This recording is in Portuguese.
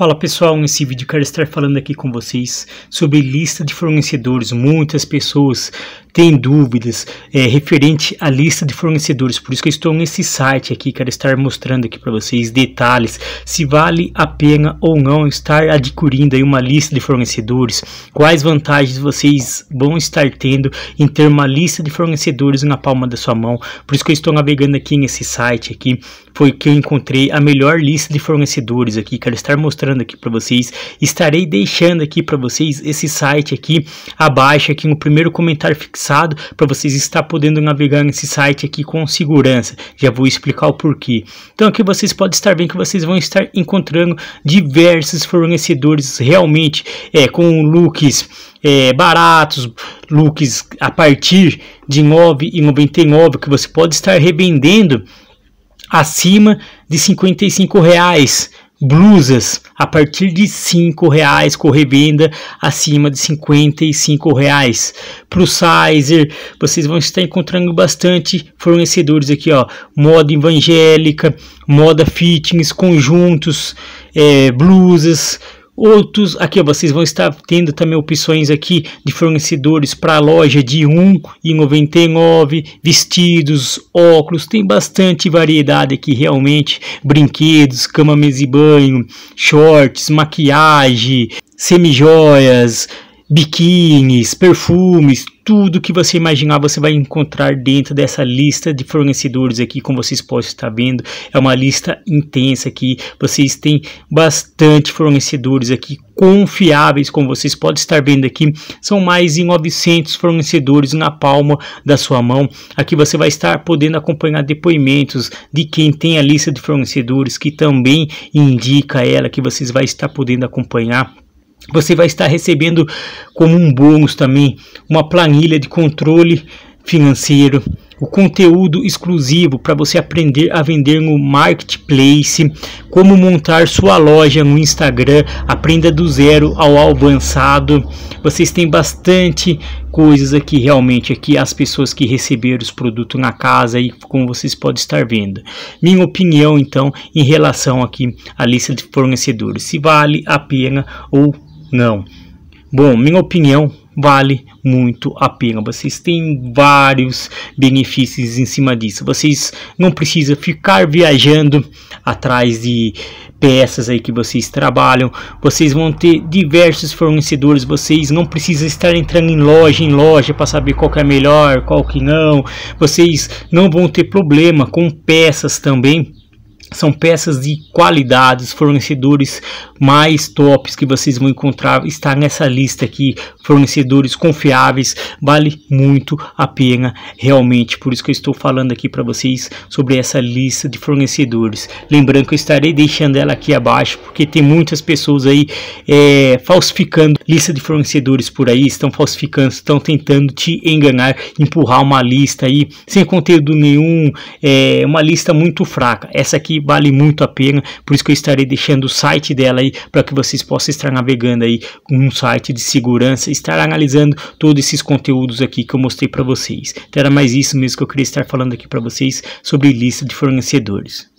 Fala pessoal, nesse vídeo quero estar falando aqui com vocês sobre lista de fornecedores. Muitas pessoas têm dúvidas é, referente à lista de fornecedores, por isso que eu estou nesse site aqui, quero estar mostrando aqui para vocês detalhes, se vale a pena ou não estar adquirindo aí uma lista de fornecedores, quais vantagens vocês vão estar tendo em ter uma lista de fornecedores na palma da sua mão, por isso que eu estou navegando aqui nesse site aqui, foi que eu encontrei a melhor lista de fornecedores aqui, quero estar mostrando mostrando aqui para vocês. Estarei deixando aqui para vocês esse site aqui abaixo, aqui no primeiro comentário fixado, para vocês estar podendo navegar nesse site aqui com segurança. Já vou explicar o porquê. Então aqui vocês podem estar vendo que vocês vão estar encontrando diversos fornecedores realmente é, com looks é, baratos, looks a partir de R$ 9,99 que você pode estar revendendo acima de 55 reais blusas a partir de cinco reais com revenda acima de 55 reais para o Sizer vocês vão estar encontrando bastante fornecedores aqui ó moda evangélica moda fittings conjuntos é, blusas Outros, aqui ó, vocês vão estar tendo também opções aqui de fornecedores para loja de R$ 1,99, vestidos, óculos, tem bastante variedade aqui realmente, brinquedos, cama, mesa e banho, shorts, maquiagem, semijoias, biquínis, perfumes, tudo que você imaginar você vai encontrar dentro dessa lista de fornecedores aqui, como vocês podem estar vendo, é uma lista intensa aqui, vocês têm bastante fornecedores aqui confiáveis, como vocês podem estar vendo aqui, são mais de 900 fornecedores na palma da sua mão, aqui você vai estar podendo acompanhar depoimentos de quem tem a lista de fornecedores, que também indica ela, que vocês vai estar podendo acompanhar você vai estar recebendo como um bônus também uma planilha de controle financeiro, o conteúdo exclusivo para você aprender a vender no marketplace, como montar sua loja no Instagram, aprenda do zero ao avançado. Vocês têm bastante coisas aqui realmente aqui as pessoas que receberam os produtos na casa e como vocês podem estar vendo. Minha opinião então em relação aqui à lista de fornecedores, se vale a pena ou não. Bom, minha opinião vale muito a pena. Vocês têm vários benefícios em cima disso. Vocês não precisam ficar viajando atrás de peças aí que vocês trabalham. Vocês vão ter diversos fornecedores. Vocês não precisam estar entrando em loja em loja para saber qual que é melhor, qual que não. Vocês não vão ter problema com peças também são peças de qualidade, os fornecedores mais tops que vocês vão encontrar está nessa lista aqui, fornecedores confiáveis, vale muito a pena realmente, por isso que eu estou falando aqui para vocês sobre essa lista de fornecedores. Lembrando que eu estarei deixando ela aqui abaixo, porque tem muitas pessoas aí é, falsificando lista de fornecedores por aí, estão falsificando, estão tentando te enganar, empurrar uma lista aí sem conteúdo nenhum, é uma lista muito fraca. Essa aqui vale muito a pena, por isso que eu estarei deixando o site dela aí para que vocês possam estar navegando aí com um site de segurança, estar analisando todos esses conteúdos aqui que eu mostrei para vocês. Então era mais isso mesmo que eu queria estar falando aqui para vocês sobre lista de fornecedores.